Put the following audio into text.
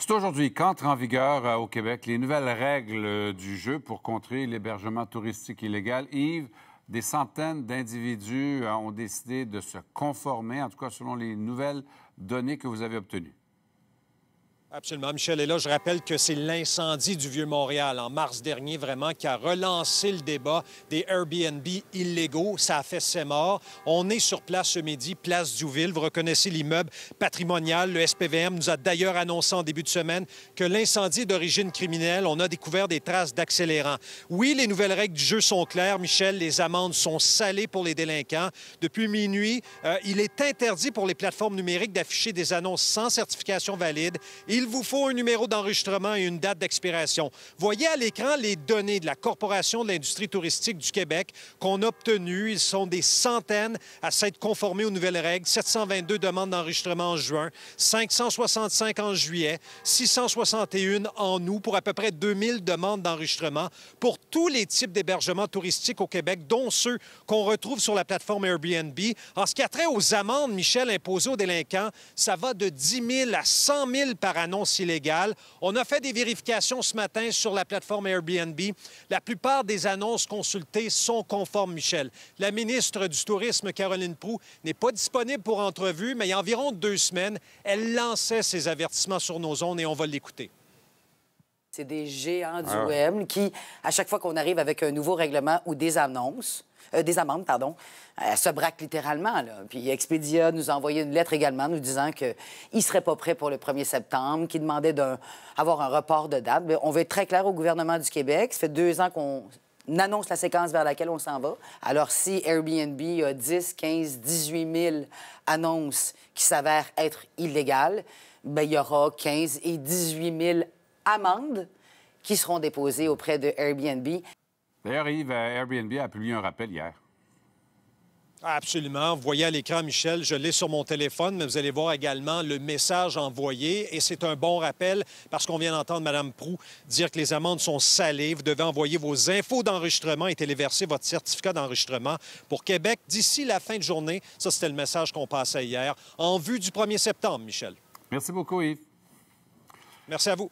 C'est aujourd'hui qu'entrent en vigueur euh, au Québec les nouvelles règles du jeu pour contrer l'hébergement touristique illégal. Yves, des centaines d'individus euh, ont décidé de se conformer, en tout cas selon les nouvelles données que vous avez obtenues. Absolument, Michel. Et là, je rappelle que c'est l'incendie du Vieux-Montréal en mars dernier, vraiment, qui a relancé le débat des Airbnb illégaux. Ça a fait ses morts. On est sur place ce midi, place Duville. Vous reconnaissez l'immeuble patrimonial. Le SPVM nous a d'ailleurs annoncé en début de semaine que l'incendie est d'origine criminelle. On a découvert des traces d'accélérants. Oui, les nouvelles règles du jeu sont claires, Michel. Les amendes sont salées pour les délinquants. Depuis minuit, euh, il est interdit pour les plateformes numériques d'afficher des annonces sans certification valide. Et il vous faut un numéro d'enregistrement et une date d'expiration. Voyez à l'écran les données de la Corporation de l'industrie touristique du Québec qu'on a obtenues. Ils sont des centaines à s'être conformés aux nouvelles règles. 722 demandes d'enregistrement en juin, 565 en juillet, 661 en août pour à peu près 2000 demandes d'enregistrement pour tous les types d'hébergements touristiques au Québec, dont ceux qu'on retrouve sur la plateforme Airbnb. En ce qui a trait aux amendes, Michel, imposées aux délinquants, ça va de 10 000 à 100 000 par année annonce illégale. On a fait des vérifications ce matin sur la plateforme Airbnb. La plupart des annonces consultées sont conformes, Michel. La ministre du Tourisme, Caroline Prou, n'est pas disponible pour entrevue, mais il y a environ deux semaines, elle lançait ses avertissements sur nos zones et on va l'écouter. C'est des géants du ah. web qui, à chaque fois qu'on arrive avec un nouveau règlement ou des annonces, euh, des amendes, pardon, euh, se braquent littéralement. Puis Expedia nous a envoyé une lettre également nous disant qu'ils ne seraient pas prêts pour le 1er septembre, qu'ils demandaient d'avoir un report de date. on veut être très clair au gouvernement du Québec. Ça fait deux ans qu'on annonce la séquence vers laquelle on s'en va. Alors, si Airbnb a 10, 15, 18 000 annonces qui s'avèrent être illégales, bien, il y aura 15 et 18 000 amendes qui seront déposées auprès de Airbnb. D'ailleurs, Yves, euh, Airbnb a publié un rappel hier. Ah, absolument. Vous voyez à l'écran, Michel, je l'ai sur mon téléphone, mais vous allez voir également le message envoyé. Et c'est un bon rappel parce qu'on vient d'entendre Mme Prou dire que les amendes sont salées. Vous devez envoyer vos infos d'enregistrement et téléverser votre certificat d'enregistrement pour Québec d'ici la fin de journée. Ça, c'était le message qu'on passait hier en vue du 1er septembre, Michel. Merci beaucoup, Yves. Merci à vous.